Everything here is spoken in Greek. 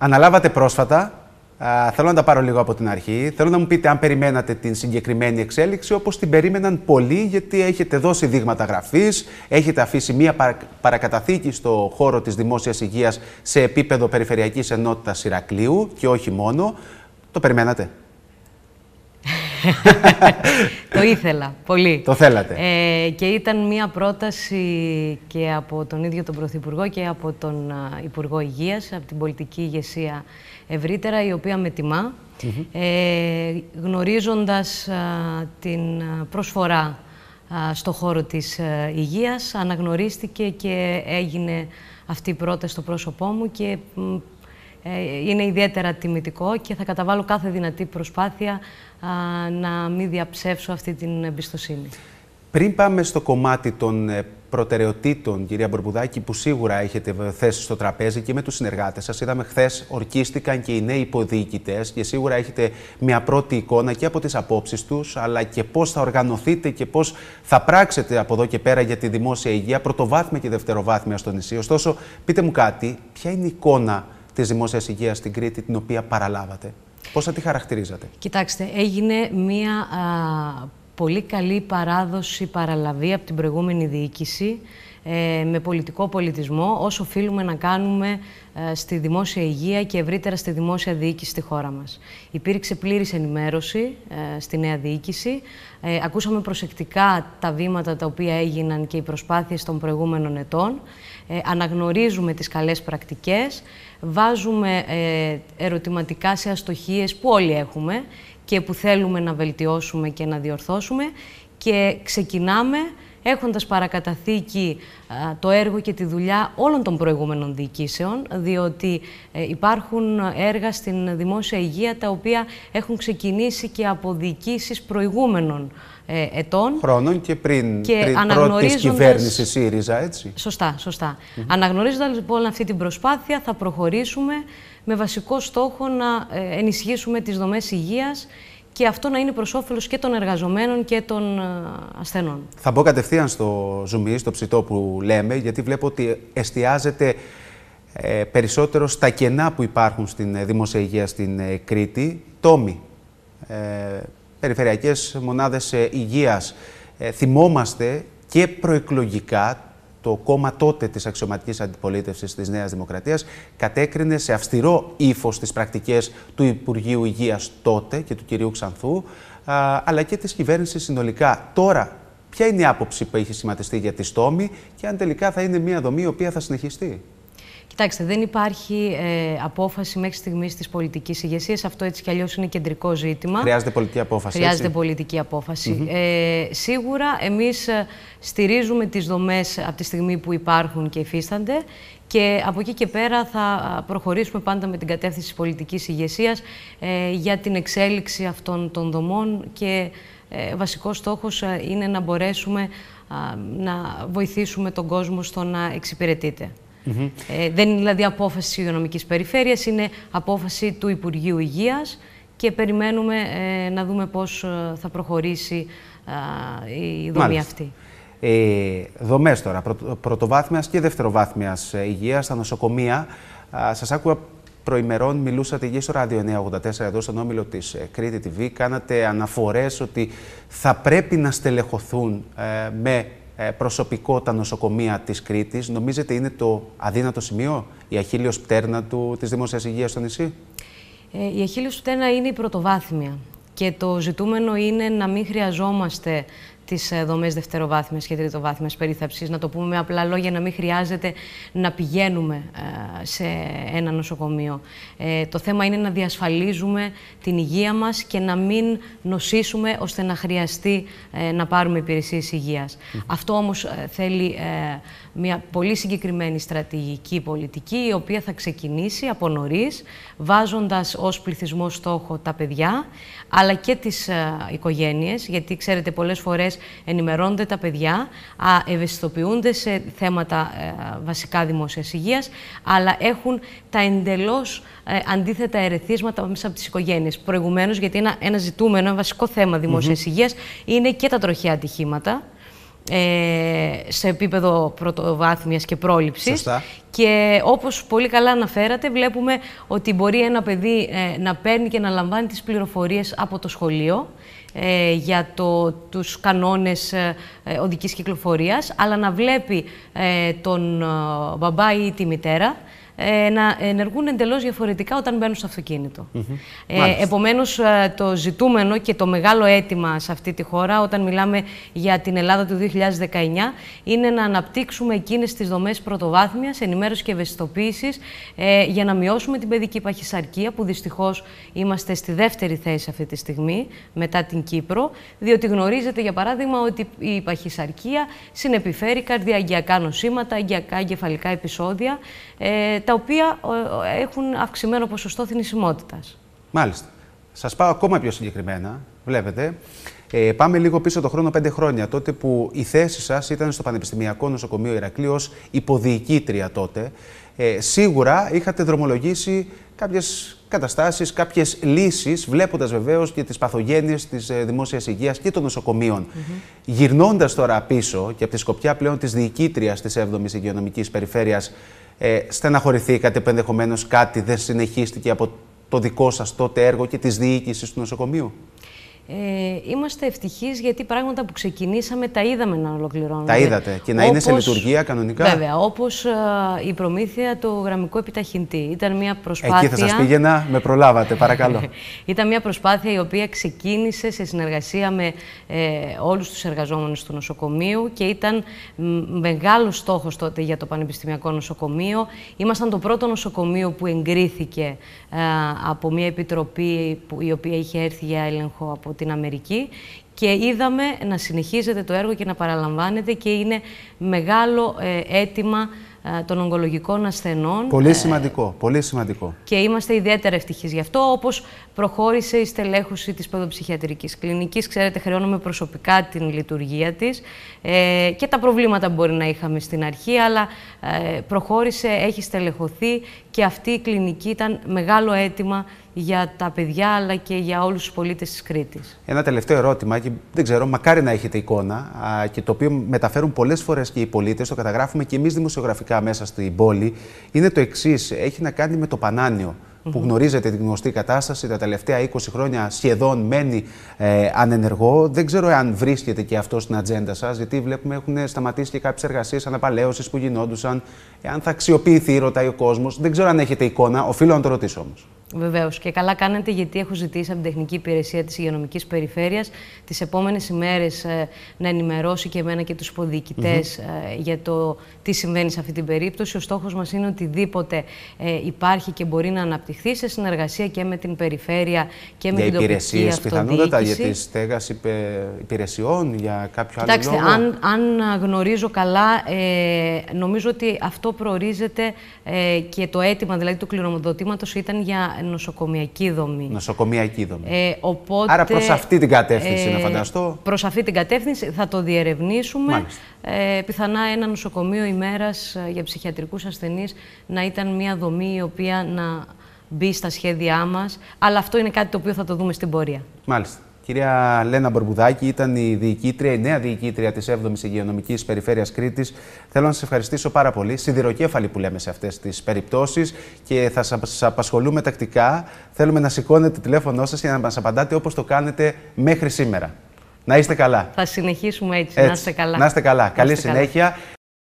Αναλάβατε πρόσφατα. θέλω να τα πάρω λίγο από την αρχή. Θέλω να μου πείτε αν περιμένατε την συγκεκριμένη εξέλιξη όπως την περίμεναν πολλοί, γιατί έχετε δώσει δείγματα γραφής, έχετε αφήσει μία παρακαταθήκη στο χώρο της δημόσιας υγείας σε επίπεδο περιφερειακής ενότητας Ηρακλείου και όχι μόνο. Το περιμένατε. το ήθελα πολύ. Το θέλατε. Ε, και ήταν μια πρόταση και από τον ίδιο τον Πρωθυπουργό και από τον Υπουργό Υγείας, από την πολιτική ηγεσία ευρύτερα, η οποία με τιμά, ε, γνωρίζοντας την προσφορά στο χώρο της ε, υγείας, αναγνωρίστηκε και έγινε αυτή η πρόταση στο πρόσωπό μου και ε, είναι ιδιαίτερα τιμητικό και θα καταβάλω κάθε δυνατή προσπάθεια να μην διαψεύσω αυτή την εμπιστοσύνη. Πριν πάμε στο κομμάτι των ε, προτεραιοτήτων, κυρία Μπορμπουδάκη, που σίγουρα έχετε ε, θέσει στο τραπέζι και με τους συνεργάτες σας. Είδαμε χθες ορκίστηκαν και οι νέοι υποδιοικητέ και σίγουρα έχετε μια πρώτη εικόνα και από τις απόψεις τους, αλλά και πώς θα οργανωθείτε και πώς θα πράξετε από εδώ και πέρα για τη δημόσια υγεία, πρωτοβάθμια και δευτεροβάθμια στο νησί. Ωστόσο, πείτε μου κάτι, ποια είναι η εικόνα της δημόσιας υγείας στην Κρήτη, την οποία παραλάβατε. Πώς θα τη χαρακτηρίζατε. Κοιτάξτε, έγινε μία πολύ καλή παράδοση παραλαβή από την προηγούμενη διοίκηση ε, με πολιτικό πολιτισμό όσο οφείλουμε να κάνουμε ε, στη δημόσια υγεία και ευρύτερα στη δημόσια διοίκηση στη χώρα μας. Υπήρξε πλήρης ενημέρωση ε, στη νέα διοίκηση. Ακούσαμε προσεκτικά τα βήματα τα οποία έγιναν και οι προσπάθειες των προηγούμενων ετών. Αναγνωρίζουμε τις καλές πρακτικές, βάζουμε ερωτηματικά σε αστοχίες που όλοι έχουμε και που θέλουμε να βελτιώσουμε και να διορθώσουμε και ξεκινάμε έχοντας παρακαταθήκη το έργο και τη δουλειά όλων των προηγούμενων διοικήσεων, διότι ε, υπάρχουν έργα στην δημόσια υγεία τα οποία έχουν ξεκινήσει και από διοικήσεις προηγούμενων ε, ετών. Χρόνων και πριν, και πριν αναγνωρίζοντας... κυβέρνησης ΣΥΡΙΖΑ, έτσι. Σωστά, σωστά. Αναγνωρίζοντας λοιπόν αυτή την προσπάθεια θα προχωρήσουμε με βασικό στόχο να ε, ενισχύσουμε τις δομές υγείας και αυτό να είναι προς όφελος και των εργαζομένων και των ε, ασθενών. Θα μπω κατευθείαν στο ζουμί, στο ψητό που λέμε, γιατί βλέπω ότι εστιάζεται ε, περισσότερο στα κενά που υπάρχουν στην ε, δημόσια υγεία στην Κρήτη. Τόμοι, περιφερειακές μονάδες υγείας. Θυμόμαστε και προεκλογικά το κόμμα τότε της αξιωματικής αντιπολίτευσης της Νέας Δημοκρατίας κατέκρινε σε αυστηρό ύφος τις πρακτικές του Υπουργείου Υγείας τότε και του κυρίου Ξανθού αλλά και της κυβέρνησης συνολικά. Τώρα, ποια είναι η άποψη που έχει σχηματιστεί για τη στόμη και αν τελικά θα είναι μια δομή η οποία θα συνεχιστεί. Κοιτάξτε, δεν υπάρχει ε, απόφαση μέχρι στιγμής της πολιτικής ηγεσίας. Αυτό έτσι κι αλλιώς είναι κεντρικό ζήτημα. Χρειάζεται πολιτική απόφαση. Χρειάζεται έτσι. πολιτική απόφαση. ε, σίγουρα εμείς ε, στηρίζουμε τις δομές από τη στιγμή που υπάρχουν και υφίστανται. Και από εκεί και πέρα θα προχωρήσουμε πάντα με την κατεύθυνση της πολιτικής ηγεσίας ε, για την εξέλιξη αυτών των δομών και ε, βασικός στόχος ε, είναι να μπορέσουμε να βοηθήσουμε τον κόσμο στο να εξυπηρετείται. Ε, δεν είναι δηλαδή απόφαση της υγειονομικής περιφέρειας, είναι απόφαση του Υπουργείου Υγείας και περιμένουμε ε, να δούμε πώς ε, θα προχωρήσει η δομή αυτή. Ε, Δομές τώρα, πρω, και δευτεροβάθμιας υγείας, τα νοσοκομεία. Σας άκουγα προημερών μιλούσατε εκεί στο ράδιο 984 εδώ στον όμιλο της ε, Κρήτη TV. Κάνατε αναφορές ότι θα πρέπει να στελεχωθούν με ε, προσωπικό τα νοσοκομεία της Κρήτης. Νομίζετε είναι το αδύνατο σημείο, η αχίλιος πτέρνα του της δημόσιας υγείας στο νησί. Ε, η αχίλιος πτέρνα είναι η πρωτοβάθμια. Και το ζητούμενο είναι να μην χρειαζόμαστε τις ε, δομές δευτεροβάθμιας και τριτοβάθμιας περίθαψης. Να το πούμε με απλά λόγια, να μην χρειάζεται να πηγαίνουμε ε, σε ένα νοσοκομείο. Ε, το θέμα είναι να διασφαλίζουμε την υγεία μας και να μην νοσήσουμε ώστε να χρειαστεί να πάρουμε υπηρεσίες υγείας. Αυτό όμως θέλει μια πολύ συγκεκριμένη στρατηγική πολιτική η οποία θα ξεκινήσει από νωρίς, βάζοντας ως πληθυσμό στόχο τα παιδιά αλλά και τις οικογένειες, γιατί ξέρετε πολλές φορές ενημερώνονται τα παιδιά, ευαισθητοποιούνται σε θέματα ε, βασικά δημόσιας υγείας, αλλά έχουν τα εντελώς ε, αντίθετα ερεθίσματα μέσα από τις οικογένειες. Προηγουμένως, γιατί ένα, ένα ζητούμενο, ένα βασικό θέμα δημόσιας mm υγείας είναι και τα τροχιά ατυχήματα, ε, σε επίπεδο πρωτοβάθμιας και πρόληψης. Και όπως πολύ καλά αναφέρατε, βλέπουμε ότι μπορεί ένα παιδί ε, να παίρνει και να λαμβάνει τις πληροφορίες από το σχολείο ε, για το, τους κανόνες ε, ε, οδικής κυκλοφορίας, αλλά να βλέπει τον μπαμπά ή τη μητέρα ε, να ενεργούν εντελώς διαφορετικά όταν μπαίνουν στο αυτοκίνητο. Mm ε, Επομένως, ε, το ζητούμενο και το μεγάλο αίτημα σε αυτή τη χώρα, όταν μιλάμε για την Ελλάδα του 2019, είναι να αναπτύξουμε εκείνες τις δομές πρωτοβάθμιας, ενημέρωσης και ευαισθητοποίησης, ε, για να μειώσουμε την παιδική παχυσαρκία, που δυστυχώς είμαστε στη δεύτερη θέση αυτή τη στιγμή, μετά την Κύπρο, διότι γνωρίζετε, για παράδειγμα, ότι η παχυσαρκία συνεπιφέρει καρδιαγκιακά νοσήματα, αγκιακά εγκεφαλικά επεισόδια. Ε, τα οποία έχουν αυξημένο ποσοστό θνησιμότητας. Μάλιστα. Σας πάω ακόμα πιο συγκεκριμένα. Βλέπετε, ε, πάμε λίγο πίσω το χρόνο πέντε χρόνια, τότε που η θέση σας ήταν στο Πανεπιστημιακό Νοσοκομείο Ηρακλή ως υποδιοικήτρια τότε. Ε, σίγουρα είχατε δρομολογήσει κάποιες καταστάσεις, κάποιες λύσεις, βλέποντας βεβαίως και τις παθογένειες της δημόσια ε, δημόσιας υγείας και των νοσοκομείων. Mm Γυρνώντας τώρα πίσω και από τη σκοπιά πλέον της διοικήτριας της 7 η Υγειονομικής Περιφέρειας, ε, στεναχωρηθήκατε που ενδεχομένως κάτι δεν συνεχίστηκε από το δικό σας τότε έργο και της διοίκησης του νοσοκομείου. Ε, είμαστε ευτυχείς γιατί πράγματα που ξεκινήσαμε τα είδαμε να ολοκληρώνονται. Τα είδατε και να είναι σε λειτουργία κανονικά. Βέβαια, όπως η προμήθεια του γραμμικού επιταχυντή. Ήταν μια προσπάθεια. Εκεί θα σας πήγαινα, με προλάβατε, παρακαλώ. Ήταν μια προσπάθεια η οποία ξεκίνησε σε συνεργασία με ε, όλους τους εργαζόμενους του νοσοκομείου και ήταν μεγάλος στόχος τότε για το Πανεπιστημιακό Νοσοκομείο. Ήμασταν το πρώτο νοσοκομείο που εγκρίθηκε ε, από μια επιτροπή που, η οποία είχε έρθει για έλεγχο από την Αμερική και είδαμε να συνεχίζεται το έργο και να παραλαμβάνεται και είναι μεγάλο ε, αίτημα ε, των ογκολογικών ασθενών. Πολύ ε, σημαντικό, πολύ σημαντικό. Και είμαστε ιδιαίτερα ευτυχείς γι' αυτό, όπως προχώρησε η στελέχωση της παιδοψυχιατρικής κλινικής. Ξέρετε, χρεώνουμε προσωπικά την λειτουργία της ε, και τα προβλήματα μπορεί να είχαμε στην αρχή, αλλά ε, προχώρησε, έχει στελεχωθεί και αυτή η κλινική ήταν μεγάλο αίτημα για τα παιδιά αλλά και για όλους τους πολίτες της Κρήτης. Ένα τελευταίο ερώτημα και δεν ξέρω, μακάρι να έχετε εικόνα και το οποίο μεταφέρουν πολλές φορές και οι πολίτες, το καταγράφουμε και εμείς δημοσιογραφικά μέσα στην πόλη, είναι το εξής, έχει να κάνει με το Πανάνιο που γνωρίζετε την γνωστή κατάσταση, τα τελευταία 20 χρόνια σχεδόν μένει ε, ανενεργό. Δεν ξέρω αν βρίσκεται και αυτό στην ατζέντα σας, γιατί βλέπουμε έχουν σταματήσει και κάποιες εργασίες αναπαλαίωσης που γινόντουσαν. Αν θα αξιοποιηθεί, ρωτάει ο κόσμος. Δεν ξέρω αν έχετε εικόνα. Οφείλω να το ρωτήσω όμως. Βεβαίως. Και καλά κάνετε, γιατί έχω ζητήσει από την τεχνική υπηρεσία της υγειονομικής περιφέρειας τις επόμενες ημέρες ε, να ενημερώσει και εμένα και τους υποδιοικητε για το τι συμβαίνει σε αυτή την περίπτωση. Ο στόχος μας είναι οτιδήποτε ε, υπάρχει και μπορεί να αναπτυχθεί σε συνεργασία και με την περιφέρεια και με την τοπική Για υπηρεσίε, πιθανότατα για τη στέγαση υπηρεσιών, για κάποιο Κοιτάξτε, άλλο Κοιτάξτε, αν, αν γνωρίζω καλά, ε, νομίζω ότι αυτό προορίζεται και το αίτημα δηλαδή του κληρονομοδοτήματος ήταν για νοσοκομιακή δομή. Νοσοκομιακή δομή. Ε, οπότε, Άρα προς αυτή την κατεύθυνση, ε, να φανταστώ. Προς αυτή την κατεύθυνση θα το διερευνήσουμε. Ε, πιθανά ένα νοσοκομείο ημέρας ε, για ψυχιατρικούς ασθενείς να ήταν μια δομή η οποία να μπει στα σχέδιά μας. Αλλά αυτό είναι κάτι το οποίο θα το δούμε στην πορεία. Μάλιστα. Κυρία Λένα Μπορμπουδάκη, ήταν η διοικήτρια, η νέα διοικήτρια της 7η Υγειονομικής Περιφέρειας Κρήτης. Θέλω να σας ευχαριστήσω πάρα πολύ. Σιδηροκέφαλοι που λέμε σε αυτές τις περιπτώσεις και θα σας απασχολούμε τακτικά. Θέλουμε να σηκώνετε τηλέφωνό σας για να μας απαντάτε όπως το κάνετε μέχρι σήμερα. Να είστε καλά. Θα συνεχίσουμε έτσι. Να είστε καλά. Να είστε καλά. Καλή συνέχεια.